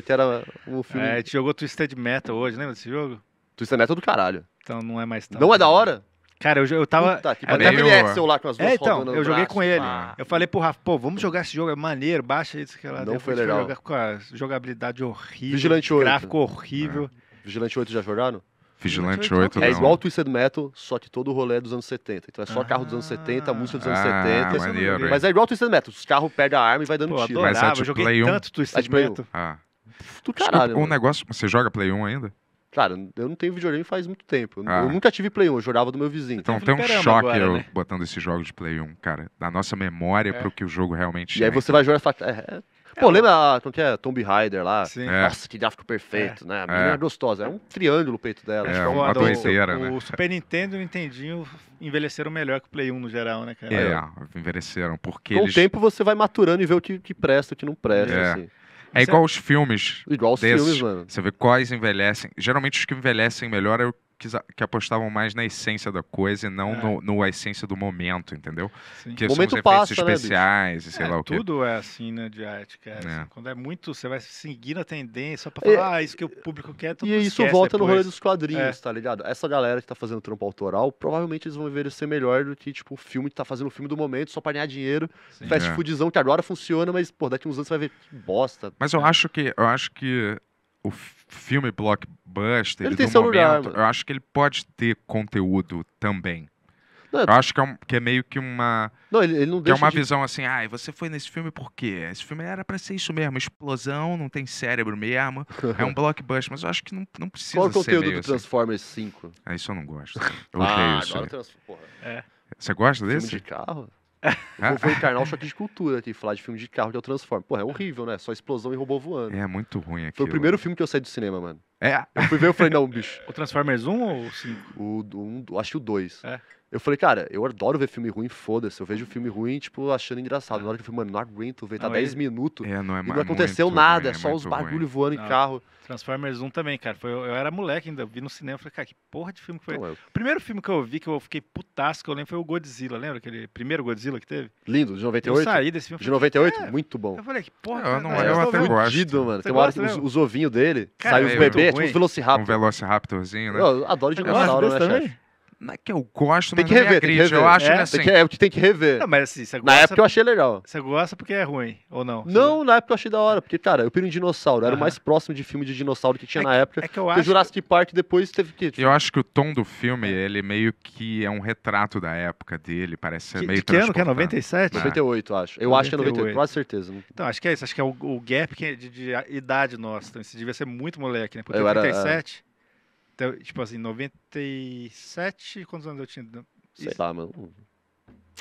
Que era o filme. É, a gente jogou Twisted Metal hoje, lembra desse jogo? Twisted Metal é do caralho. Então não é mais tão. Não é da hora? Cara, eu, eu tava. Tá, que eu tava meio... Axel lá com as duas É, então, eu joguei braço. com ele. Ah. Eu falei pro Rafa, pô, vamos jogar esse jogo, é maneiro, baixa isso que lá. Não foi legal. Jogar com a jogabilidade horrível. Vigilante 8. Gráfico horrível. É. Vigilante 8 já jogaram? Vigilante 8, É, é igual o Twisted Metal, só que todo o rolê é dos anos 70. Então é só ah, carro dos anos 70, ah, música dos anos ah, 70. Maneiro, mas é igual o Twisted Metal, os carros perdem a arma e vai dando pô, tiro. mas é de eu joguei Play tanto Twisted Metal. Ah do caralho. Desculpa, um negócio. Você joga Play 1 ainda? Cara, eu não tenho videogame faz muito tempo. Ah. Eu nunca tive Play 1, eu jogava do meu vizinho. Então tem um choque agora, eu né? botando esse jogo de Play 1, cara. Da nossa memória é. pro que o jogo realmente e é. E aí você então. vai jogar e fala, é, é. Pô, é lembra ah, como que é? Tomb Raider lá? Sim. É. Nossa, que gráfico perfeito, é. né? A é. menina é. gostosa. É um triângulo o peito dela. É, uma o, doideira, o, né? O Super Nintendo e o Nintendinho envelheceram melhor que o Play 1 no geral, né, cara? É, envelheceram. Porque Com eles... o tempo você vai maturando e vê o que, que presta o que não presta, assim. É, é igual os filmes. Igual os desses. filmes, mano. Você vê quais envelhecem. Geralmente os que envelhecem melhor é o que, que apostavam mais na essência da coisa e não é. no, no essência do momento, entendeu? Sim. Que o são os efeitos passa, né, especiais né, e sei é, lá o quê. Tudo é assim, né, de arte, é, é. assim, Quando é muito, você vai seguir na tendência pra é, falar, ah, isso que o público quer, E isso volta depois. no rolê dos quadrinhos, é. tá ligado? Essa galera que tá fazendo trampo autoral, provavelmente eles vão envelhecer melhor do que, tipo, o filme que tá fazendo o filme do momento só pra ganhar dinheiro, Sim, fast foodzão que agora funciona, mas, pô, daqui uns anos você vai ver que bosta. Mas eu né? acho que, eu acho que o filme blockbuster ele tem do celular, momento, mano. eu acho que ele pode ter conteúdo também. Não, é eu acho que é, um, que é, meio que uma. Não, ele, ele não que é uma de... visão assim, ai, ah, você foi nesse filme por quê? Esse filme era pra ser isso mesmo, explosão, não tem cérebro mesmo, é um blockbuster, mas eu acho que não, não precisa Qual o conteúdo do assim. Transformers 5? É, ah, isso eu não gosto. Eu ah, odeio isso. Agora trans... Porra. É. Você gosta desse? Filme de carro? Eu vou encarnar o choque de cultura aqui, falar de filme de carro que eu transformo. Porra, é horrível, né? Só explosão e robô voando. É muito ruim aqui. Foi o primeiro filme que eu saí do cinema, mano. É. Eu fui ver e falei, não, bicho. O Transformers 1 ou 5? O 1, um, acho que o 2. É. Eu falei, cara, eu adoro ver filme ruim, foda-se. Eu vejo filme ruim, tipo, achando engraçado. É. Na hora que eu falei, mano, não aguento ver, tá não, 10 é... minutos. É, não é e não aconteceu nada, é só os bagulho voando não, em carro. Transformers 1 também, cara. Foi, eu, eu era moleque ainda, vi no cinema, falei, cara, que porra de filme que foi. eu... O primeiro filme que eu vi, que eu fiquei putasco, eu lembro, foi o Godzilla, lembra aquele primeiro Godzilla que teve? Lindo, de 98. Eu saí desse filme. De 98? é. Muito bom. Eu falei, que porra. É, eu não, cara, é, eu, eu até gosto. mano. Tem uma hora que os, os ovinhos dele, saiu os bebês, tipo os velociraptor. Um assim, velociraptorzinho, né? Eu adoro dinossauro, né, chefe? Não é que eu gosto, tem que rever, tem que rever. Eu acho, é? assim... Tem que, é, tem que rever. Não, mas assim, você gosta... Na época eu achei legal. Você gosta porque é ruim, ou não? não, na época eu achei da hora, porque, cara, eu piro em dinossauro. Era o mais próximo de filme de dinossauro que tinha é na que, época. É que eu acho... Jurassic Park depois teve que... Tipo... Eu acho que o tom do filme, é. ele meio que é um retrato da época dele, parece que, meio de que ano que é? 97? 98, acho. Eu 98. acho que é 98, quase certeza. Né? Então, acho que é isso. Acho que é o, o gap é de, de, de idade nossa. Então, isso devia ser muito moleque, né? Porque eu 97... Era, é. Então, tipo assim, 97, quantos anos eu tinha? Sei Isso. lá, mano.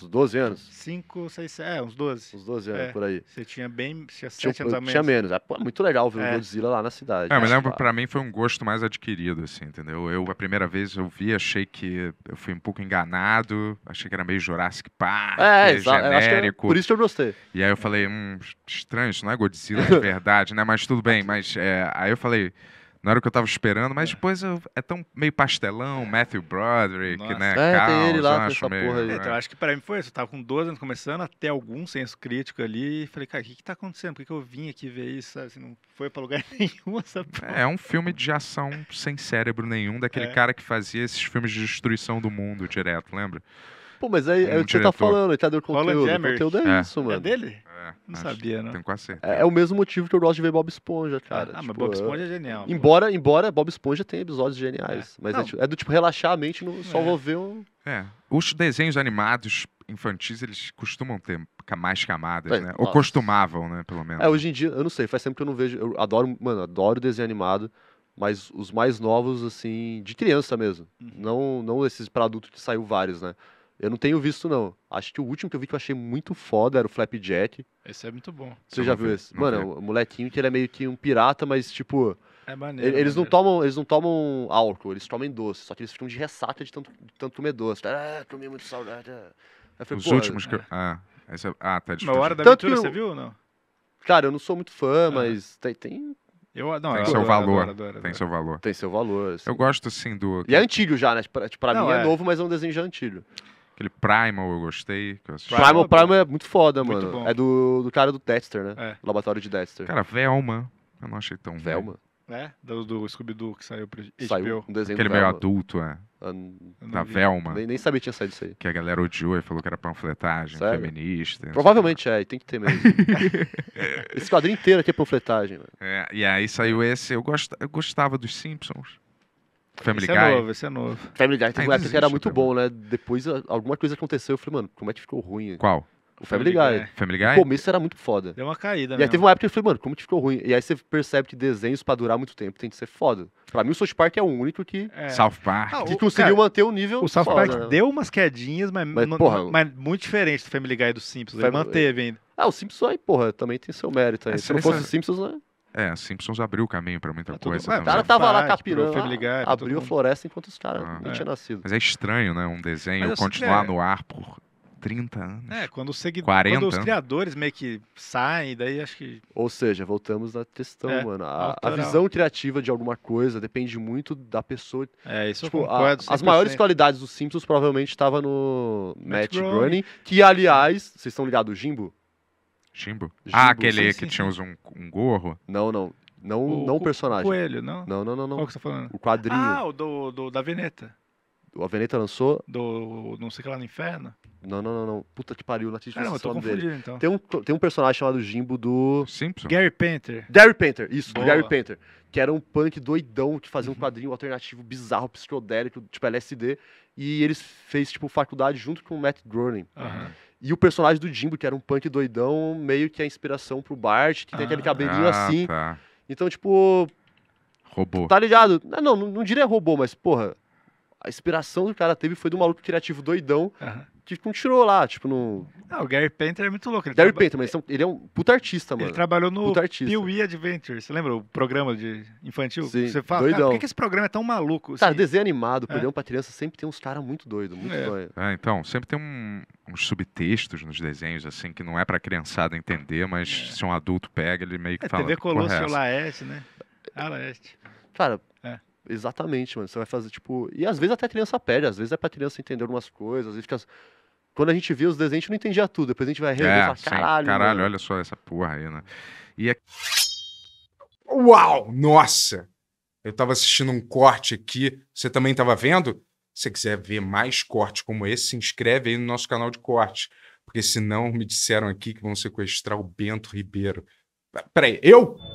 Uns 12 anos? 5, 6, 7, é, uns 12. Uns 12 anos, é, por aí. Você tinha bem, tinha 7 tinha, anos a menos. Tinha menos. É, pô, é muito legal ver o é. Godzilla lá na cidade. É, me né, lembro, tipo, pra mim foi um gosto mais adquirido, assim, entendeu? Eu, a primeira vez eu vi, achei que eu fui um pouco enganado, achei que era meio Jurassic Park, é, genérico. É, por isso que eu gostei. E aí eu falei, hum, estranho, isso não é Godzilla de verdade, né? Mas tudo bem, mas aí eu falei... Não era o que eu tava esperando, mas é. depois eu, é tão meio pastelão, Matthew Broderick, Nossa. né? É, Carl, tem ele lá, acho meio, porra aí. É, então, acho que para mim foi isso. Eu tava com 12 anos começando, até algum senso crítico ali. E falei, cara, o que que tá acontecendo? Por que, que eu vim aqui ver isso? Sabe? Assim, não foi para lugar nenhum essa porra. É, é um filme de ação sem cérebro nenhum, daquele é. cara que fazia esses filmes de destruição do mundo direto, lembra? Pô, mas aí um é o que você tá falando, ele tá do conteúdo. O conteúdo é, é. isso, é mano. É dele? Não Acho, sabia, não. Tenho quase certeza. É, é, o mesmo motivo que eu gosto de ver Bob Esponja, ah, cara. Ah, tipo, mas Bob é. Esponja é genial. Embora, embora Bob Esponja tenha episódios geniais. É. Mas é, tipo, é, do tipo relaxar a mente, no, só é. vou ver um. É. Os desenhos animados infantis, eles costumam ter mais camadas, é, né? Nossa. Ou costumavam, né? Pelo menos. É, hoje em dia, eu não sei, faz tempo que eu não vejo. Eu adoro, mano, adoro desenho animado. Mas os mais novos, assim, de criança mesmo. Uhum. Não, não esses produtos adulto que saiu vários, né? Eu não tenho visto, não. Acho que o último que eu vi que eu achei muito foda era o Flapjack. Esse é muito bom. Você já vi, viu esse? Mano, o é molequinho que ele é meio que um pirata, mas tipo. É maneiro. Eles, maneiro. Não, tomam, eles não tomam álcool, eles tomem doce. Só que eles ficam de ressaca de tanto, de tanto comer doce. Ah, comi muito saudade. Falei, Os últimos que. Eu... É. Ah, esse é... ah, tá difícil. Na hora da tanto aventura, você viu ou não? Cara, eu não sou muito fã, mas tem, tem... Eu, não, tem eu seu adoro, valor. Adoro, adoro, tem seu valor. Tem seu valor. Assim. Eu gosto, assim, do. E é antigo já, né? Pra, pra não, mim é, é, novo, mas é um desenho já antigo. Aquele Primal eu gostei. Que eu Primal, é Primal é muito foda, muito mano. Bom. É do, do cara do Dexter, né? É. Laboratório de Dexter. Cara, Velma. Eu não achei tão Velma? Velho. É? Do, do Scooby-Doo que saiu pro HBO. Saiu um desenho Aquele meio adulto, é. Ah, da Velma. Nem, nem sabia que tinha saído isso aí. Que a galera odiou e falou que era panfletagem Sério? feminista. Provavelmente é, e tem que ter mesmo. esse quadrinho inteiro aqui é panfletagem. Mano. É, e aí saiu esse. Eu, gost, eu gostava dos Simpsons. Family esse é Guy. É novo, esse é novo. Family Guy tem ah, época que era muito bom, né? Depois alguma coisa aconteceu, eu falei, mano, como é que ficou ruim? Qual? O Family, Guy. Family Guy? No começo era muito foda. Deu uma caída, né? E aí teve uma época que eu falei, mano, como que ficou ruim? E aí você percebe que desenhos pra durar muito tempo tem que ser foda. Pra mim o South Park é o único que. É. South Park. Ah, que conseguiu cara, manter o nível. O South foda, Park né? deu umas quedinhas, mas, mas, porra, não, mas, muito diferente do Family Guy e do Simpsons. Family... Ele manteve ainda. Ah, o Simpsons aí, porra, também tem seu mérito aí. É, Se não fosse o Simpsons, né? É, Simpsons abriu o caminho para muita é coisa. Tudo... o cara tava lá tipo, capirando, tá abriu a floresta enquanto os caras ah, não é. tinham nascido. Mas é estranho, né? Um desenho Mas continuar é. no ar por 30 anos. É, quando os seguidores, quando os criadores meio que saem, daí acho que. Ou seja, voltamos na questão, é, mano. A, a, visão criativa de alguma coisa depende muito da pessoa. É, isso tipo, eu concordo. A, as maiores qualidades dos Simpsons provavelmente estavam no Matt, Matt Groening, que aliás, vocês estão ligados ao Jimbo? Chimbo? ah, aquele sim, que sim, tinha sim. Um, um gorro? Não, não. Não o, não o personagem. Coelho, não? Não, não, não. não. Qual que você tá falando? O quadrinho. Ah, o do, do da Veneta. O Veneta lançou. Do. Não sei que lá no Inferno? Não, não, não, não. Puta que pariu, o Não, não, eu dele. então. Tem um, tem um personagem chamado Jimbo do. Simpson. Gary Painter. Gary Painter, isso, Boa. do Gary Painter. Que era um punk doidão que fazia uhum. um quadrinho alternativo bizarro, psicodélico, tipo LSD. E eles fez, tipo, faculdade junto com o Matt Groening. Uhum. E o personagem do Jimbo, que era um punk doidão, meio que é a inspiração pro Bart, que ah. tem aquele ah, cabelinho ah, assim. Tá. Então, tipo. Robô. Tá ligado? Ah, não, não, não diria robô, mas, porra, a inspiração que o cara teve foi do maluco criativo doidão uhum. que continuou tipo, lá, tipo, no. Ah, o Gary Painter é muito louco. Ele Gary traba... Painter, mas ele é um puta artista, mano. Ele trabalhou no Piuí Adventure. Você lembra o programa de infantil? Sim, você fala, doidão. por que, esse programa é tão maluco? Cara, desenho animado, é. programa pra criança, sempre tem uns caras muito doidos, muito é. doido. É, então, sempre tem um, uns subtextos nos desenhos, assim, que não é pra criançada entender, mas é. se um adulto pega, ele meio que é, fala. TV Colosso é Laeste, né? A Laeste. Cara, Exatamente, mano. Você vai fazer, tipo. E às vezes até a criança perde, às vezes é pra criança entender algumas coisas, às vezes fica. Quando a gente vê os desenhos, a gente não entendia tudo. Depois a gente vai rever é, e fala, caralho. Sim, caralho, mano. olha só essa porra aí, né? E é Uau! Nossa! Eu tava assistindo um corte aqui. Você também tava vendo? Se você quiser ver mais cortes como esse, se inscreve aí no nosso canal de corte Porque senão me disseram aqui que vão sequestrar o Bento Ribeiro. Peraí, eu?